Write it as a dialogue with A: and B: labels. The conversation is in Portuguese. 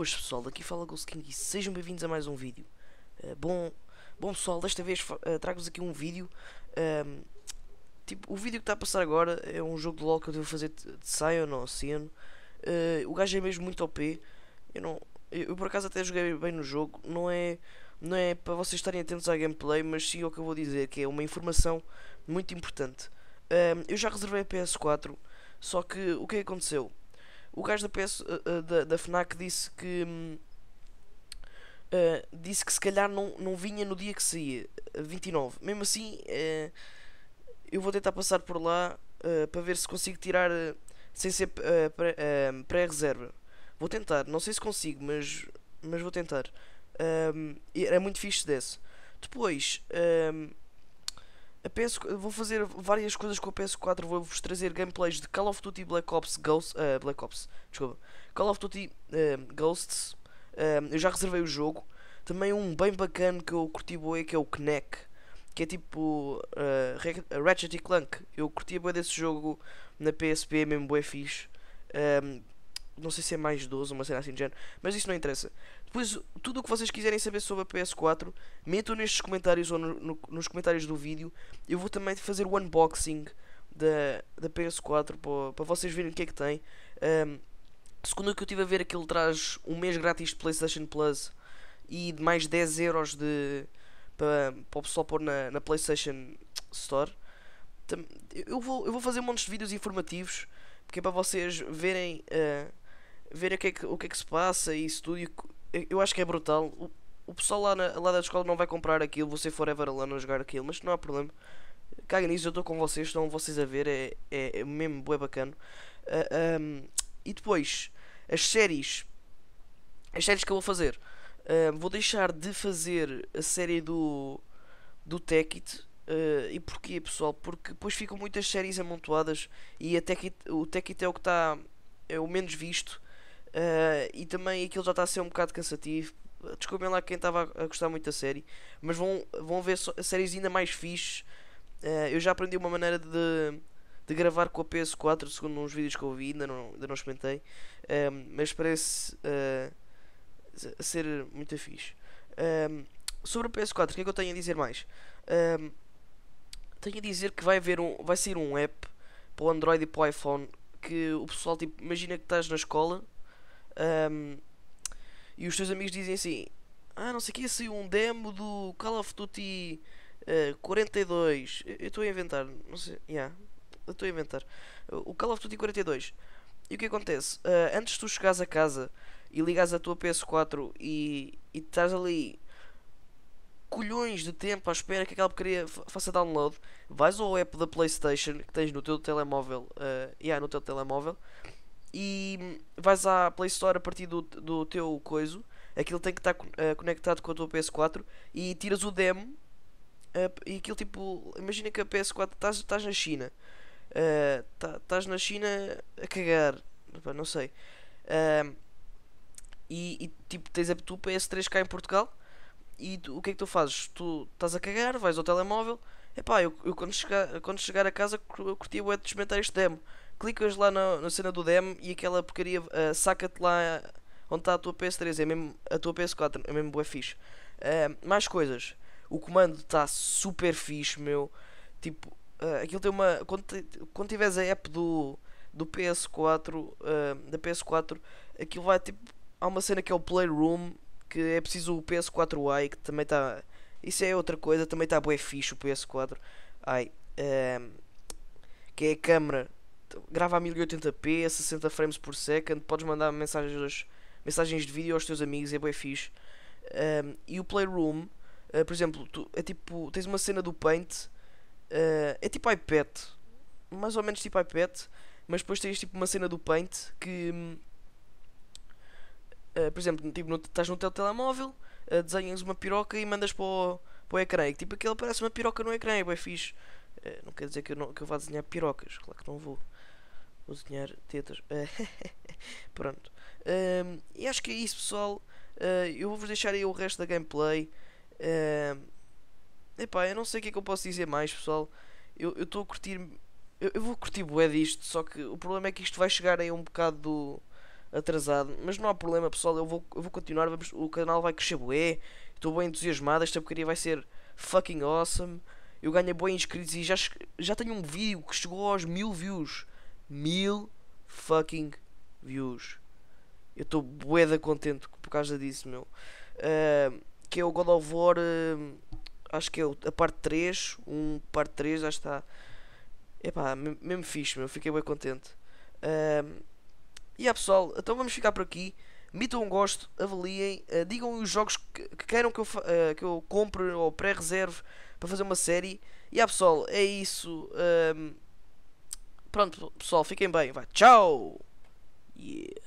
A: Boas pessoal, aqui fala Goldskin e sejam bem-vindos a mais um vídeo. Uh, bom, bom pessoal, desta vez uh, trago-vos aqui um vídeo. Ehm, tipo, o vídeo que está a passar agora é um jogo de LOL que eu devo fazer de Sion ou Oceano. Assim, uh, eh, o gajo é mesmo muito OP. Eu, não, eu, eu por acaso até joguei bem no jogo. Não é, não é para vocês estarem atentos à gameplay, mas sim o que eu vou dizer, que é uma informação muito importante. Ehm, eu já reservei a PS4, só que o que é aconteceu? o gajo da, PS, eh, eh, da, da FNAC disse que. Uh, disse que se calhar não, não vinha no dia que saía, 29. Mesmo assim, uh, eu vou tentar passar por lá uh, para ver se consigo tirar sem ser pré-reserva. vou tentar, não sei se consigo, mas, mas vou tentar. Um, é muito fixe desse. Depois, um, a PS, vou fazer várias coisas com a PS4. Vou-vos trazer gameplays de Call of Duty Black Ops Ghosts. Uh, eh, Black Ops, desculpa. Call of Duty uh, Ghosts. Uh, eu já reservei o jogo. Também um bem bacana que eu curti boé que é o Knack. Que é tipo Ratchet e Clank. Eu curti boé desse jogo na PSP, é mesmo boé fixe. Um, ehm, não sei se é mais 12, uma cena assim de género, mas isso não interessa. Depois, tudo o que vocês quiserem saber sobre a PS4, metam nestes comentários ou no, no, nos comentários do vídeo. Eu vou também fazer o unboxing da, da PS4 para, para vocês verem o que é que tem. Um, segundo o que eu estive a ver, aquilo traz um mês grátis de PlayStation Plus e mais 10 euros de, para, para o pessoal pôr na, na PlayStation Store. Eu vou, eu vou fazer um monte de vídeos informativos porque é para vocês verem. Uh, ver o que, é que, o que é que se passa e isso tudo. Eu, acho que é brutal. O, o pessoal lá, na, lá da escola não vai comprar aquilo, você forever lá a jogar aquilo, mas não há problema. Caga nisso, eu estou com vocês, estão vocês a ver, é, é, é mesmo bué bacana. Uh, ah, um, e depois, as séries. As séries que eu vou fazer. Uh, vou deixar de fazer a série do, do Tekit. Uh, ah, e porquê, pessoal? Porque depois ficam muitas séries amontoadas e a Tech It, o Tekit é o que está é o menos visto Uh, e também aquilo já está a ser um bocado cansativo. Desculpem lá quem estava a gostar muito da série, mas vão, vão ver séries ainda mais fixes. Uh, ah, eu já aprendi uma maneira de, de gravar com a PS4, segundo uns vídeos que eu vi, ainda não, ainda não experimentei, um, ah, mas parece uh, ser muito fixe. sobre a PS4, o que é que eu tenho a dizer mais? tenho a dizer que vai, haver um, vai sair um app para o Android e para o iPhone que o pessoal, tipo, imagina que estás na escola um, e os teus amigos dizem assim: Ah, não sei o que, saiu um demo do Call of Duty uh, eh, 42. Eu estou a inventar, não sei, yeah, estou a inventar. O Call of Duty 42. E o que acontece? Uh, antes de tu chegares a casa e ligares a tua PS4 e, e estás ali colhões de tempo à espera que aquela porcaria faça download, vais ao app da PlayStation que tens no teu telemóvel, uh, yeah, no teu telemóvel e vais à Play Store a partir do, do teu coiso, aquilo tem que estar uh, conectado com a tua PS4 e tiras o demo uh, e aquilo tipo. Imagina que a PS4 estás, estás na China. Eh, tá, estás uh, na China a cagar. Não sei. Ehm, e, e, tipo tens a tua PS3 cá em Portugal e tu, o que é que tu fazes? Tu estás a cagar, vais ao telemóvel. Epá, eu, eu quando, chegar, quando chegar a casa curti o de experimentar este demo clicas lá na, na cena do DEM e aquela porcaria uh, saca-te lá onde está a tua PS3, é mesmo, a tua PS4, é mesmo bué fixe. Uh, mais coisas, o comando está super fixe, meu. Tipo, uh, aquilo tem uma. Quando, quando tiveres a app do, do PS4, uh, da PS4, aquilo vai tipo. Há uma cena que é o Playroom, que é preciso o PS4i, que também está. Isso é outra coisa, também está bué fixe o PS4. Ai, que é a câmera grava a 1080p, 60 frames por second, podes mandar mensagens, mensagens de vídeo aos teus amigos, é bem fixe. Um, e o Playroom, uh, por exemplo, tu, é tipo, tens uma cena do Paint, uh, é tipo iPad, mais ou menos tipo iPad, mas depois tens tipo uma cena do Paint que, uh, por exemplo, tipo, no, estás no teu telemóvel, desenhas uma piroca e mandas para o, para o ecrã, e tipo aquilo parece uma piroca no ecrã, é bem fixe. não quer dizer que eu, não, que eu vá desenhar pirocas, claro que não vou cozinhar tetas. Pronto. Um, e acho que é isso, pessoal. Uh, eu vou-vos deixar aí o resto da gameplay. Uh, epá, eu não sei o que é que eu posso dizer mais, pessoal. Eu estou a curtir. Eu, eu vou curtir bué disto, só que o problema é que isto vai chegar aí um bocado atrasado. Mas não há problema, pessoal. Eu vou, eu vou continuar. Vamos, o canal vai crescer bué. Estou bem entusiasmado. Esta porcaria vai ser fucking awesome. Eu ganho boas inscritos e já, já tenho um vídeo que chegou aos mil views mil fucking views. Eu estou boeda contente por causa disso, meu. Uh, que é o God of War, uh, acho que é a parte 3, um parte 3, já está. Epá, mesmo fixe, meu. Fiquei bem contente. Uh, e yeah, pessoal, então vamos ficar por aqui. mitam um gosto, avaliem, uh, digam os jogos que, que queiram que eu, uh, que eu compre ou pré-reserve para fazer uma série. E yeah, pessoal, é isso. Pronto, pessoal, fiquem bem. Vai, tchau! Yeah.